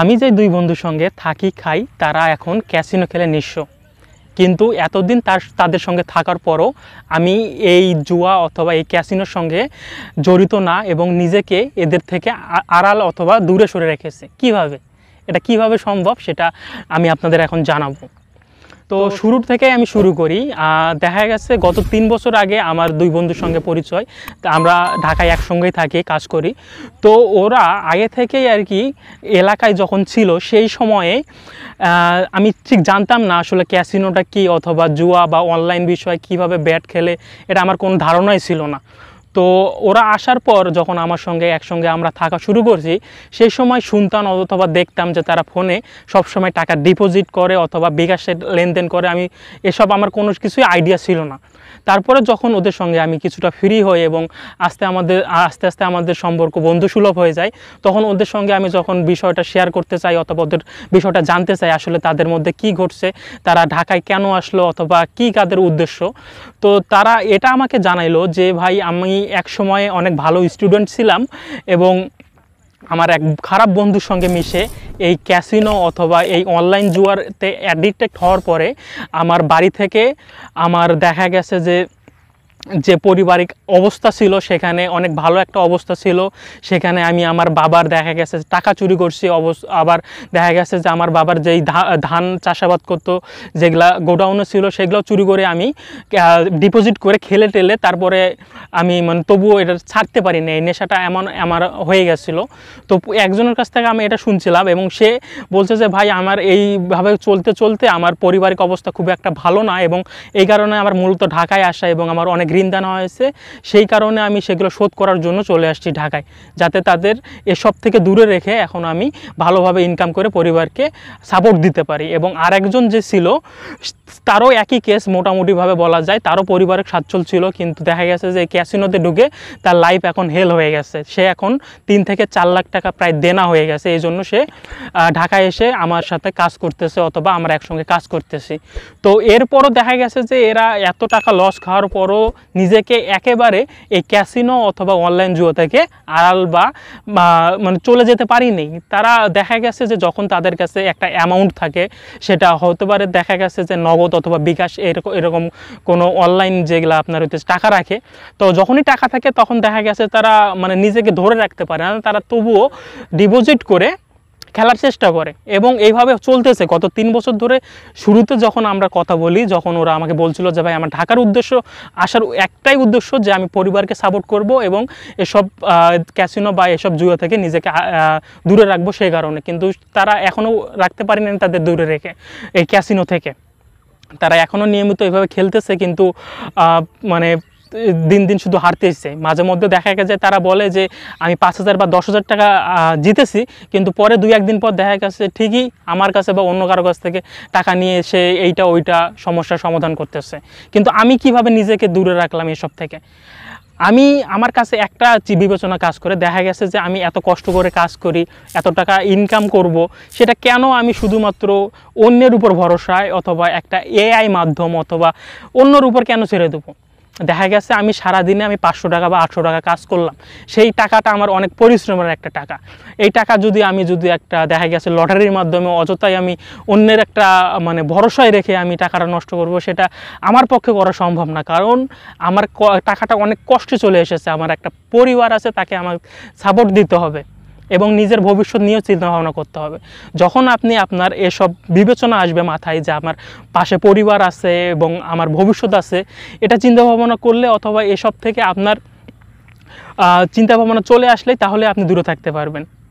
আমি যে দুই বন্ধুর সঙ্গে থাকি খাই তারা এখন ক্যাসিনো খেলে নিঃস্ব কিন্তু এতদিন তার তাদের সঙ্গে থাকার পরও আমি এই জুয়া অথবা এই ক্যাসিনোর সঙ্গে জড়িত না এবং নিজেকে এদের থেকে আড়াল অথবা দূরে সরে রেখেছে কিভাবে এটা কিভাবে সম্ভব সেটা আমি আপনাদের এখন জানাবো তো শুরুর থেকে আমি শুরু করি দেখা গেছে গত তিন বছর আগে আমার দুই বন্ধুর সঙ্গে পরিচয় আমরা ঢাকায় একসঙ্গেই থাকি কাজ করি তো ওরা আগে থেকেই আর কি এলাকায় যখন ছিল সেই সময়ে আমি ঠিক জানতাম না আসলে ক্যাসিনোটা কি অথবা জুয়া বা অনলাইন বিষয় কিভাবে ব্যাট খেলে এটা আমার কোনো ধারণাই ছিল না তো ওরা আসার পর যখন আমার সঙ্গে একসঙ্গে আমরা থাকা শুরু করছি সেই সময় শুনতাম অথবা দেখতাম যে তারা ফোনে সব সময় টাকা ডিপোজিট করে অথবা বিকাশের লেনদেন করে আমি এসব আমার কোনো কিছুই আইডিয়া ছিল না তারপরে যখন ওদের সঙ্গে আমি কিছুটা ফ্রি হই এবং আস্তে আমাদের আস্তে আস্তে আমাদের সম্পর্ক বন্ধুসুলভ হয়ে যায় তখন ওদের সঙ্গে আমি যখন বিষয়টা শেয়ার করতে চাই অথবা ওদের বিষয়টা জানতে চাই আসলে তাদের মধ্যে কি ঘটছে তারা ঢাকায় কেন আসলো অথবা কি কাদের উদ্দেশ্য তো তারা এটা আমাকে জানাইলো যে ভাই আমি এক সময়ে অনেক ভালো স্টুডেন্ট ছিলাম এবং আমার এক খারাপ বন্ধুর সঙ্গে মিশে এই ক্যাসিনো অথবা এই অনলাইন জুয়ারতে অ্যাডিক্টেড হওয়ার পরে আমার বাড়ি থেকে আমার দেখা গেছে যে যে পারিবারিক অবস্থা ছিল সেখানে অনেক ভালো একটা অবস্থা ছিল সেখানে আমি আমার বাবার দেখা গেছে টাকা চুরি করছি আবার দেখা গেছে যে আমার বাবার যেই ধান চাষাবাদ করতো যেগুলা গোডাউনে ছিল সেগুলো চুরি করে আমি ডিপোজিট করে খেলে টেলে তারপরে আমি মানে তবুও এটা ছাড়তে পারি না এই নেশাটা এমন আমার হয়ে গেছিলো তো একজনের কাছ থেকে আমি এটা শুনছিলাম এবং সে বলছে যে ভাই আমার এইভাবে চলতে চলতে আমার পারিবারিক অবস্থা খুব একটা ভালো না এবং এই কারণে আমার মূলত ঢাকায় আসা এবং আমার অনেক গ্রিন দানা হয়েছে সেই কারণে আমি সেগুলো শোধ করার জন্য চলে আসছি ঢাকায় যাতে তাদের এসব থেকে দূরে রেখে এখন আমি ভালোভাবে ইনকাম করে পরিবারকে সাপোর্ট দিতে পারি এবং আরেকজন যে ছিল তারও একই কেস মোটামুটিভাবে বলা যায় তারও পরিবারের সাচ্ছল ছিল কিন্তু দেখা গেছে যে ক্যাসিনোতে ঢুকে তার লাইফ এখন হেল হয়ে গেছে সে এখন তিন থেকে চার লাখ টাকা প্রায় দেনা হয়ে গেছে এই জন্য সে ঢাকায় এসে আমার সাথে কাজ করতেছে অথবা আমরা একসঙ্গে কাজ করতেছি তো এরপরও দেখা গেছে যে এরা এত টাকা লস খাওয়ার পরও নিজেকে একেবারে এই ক্যাসিনো অথবা অনলাইন জুয়ো থেকে আড়াল বা মানে চলে যেতে পারিনি তারা দেখা গেছে যে যখন তাদের কাছে একটা অ্যামাউন্ট থাকে সেটা হতে পারে দেখা গেছে যে নগদ অথবা বিকাশ এরকম এরকম কোনো অনলাইন যেগুলো আপনার হচ্ছে টাকা রাখে তো যখনই টাকা থাকে তখন দেখা গেছে তারা মানে নিজেকে ধরে রাখতে পারে না তারা তবুও ডিপোজিট করে খেলার চেষ্টা করে এবং এইভাবে চলতেছে গত তিন বছর ধরে শুরুতে যখন আমরা কথা বলি যখন ওরা আমাকে বলছিল যে ভাই আমার ঢাকার উদ্দেশ্য আসার একটাই উদ্দেশ্য যে আমি পরিবারকে সাপোর্ট করব এবং এসব ক্যাসিনো বা এসব জুয়া থেকে নিজেকে দূরে রাখবো সেই কারণে কিন্তু তারা এখনও রাখতে পারেনি তাদের দূরে রেখে এই ক্যাসিনো থেকে তারা এখনও নিয়মিত এভাবে খেলতেছে কিন্তু মানে দিন দিন শুধু হারতে এসছে মাঝে মধ্যে দেখা গেছে তারা বলে যে আমি পাঁচ হাজার বা দশ হাজার টাকা জিতেছি কিন্তু পরে দুই একদিন পর দেখা গেছে ঠিকই আমার কাছে বা অন্য কারো কাছ থেকে টাকা নিয়ে এসে এইটা ওইটা সমস্যার সমাধান করতেছে কিন্তু আমি কিভাবে নিজেকে দূরে রাখলাম এসব থেকে আমি আমার কাছে একটা বিবেচনা কাজ করে দেখা গেছে যে আমি এত কষ্ট করে কাজ করি এত টাকা ইনকাম করব সেটা কেন আমি শুধুমাত্র অন্যের উপর ভরসায় অথবা একটা এআই মাধ্যম অথবা অন্যর উপর কেন ছেড়ে দেবো দেখা গেছে আমি সারাদিনে আমি পাঁচশো টাকা বা আটশো টাকা কাজ করলাম সেই টাকাটা আমার অনেক পরিশ্রমের একটা টাকা এই টাকা যদি আমি যদি একটা দেখা গেছে লটারির মাধ্যমে অযথাই আমি অন্যের একটা মানে ভরসায় রেখে আমি টাকাটা নষ্ট করব সেটা আমার পক্ষে করা সম্ভব না কারণ আমার টাকাটা অনেক কষ্টে চলে এসেছে আমার একটা পরিবার আছে তাকে আমার সাপোর্ট দিতে হবে এবং নিজের ভবিষ্যৎ নিয়েও চিন্তাভাবনা করতে হবে যখন আপনি আপনার এসব বিবেচনা আসবে মাথায় যে আমার পাশে পরিবার আছে এবং আমার ভবিষ্যৎ আছে এটা চিন্তাভাবনা করলে অথবা এসব থেকে আপনার চিন্তাভাবনা চলে আসলে তাহলে আপনি দূরে থাকতে পারবেন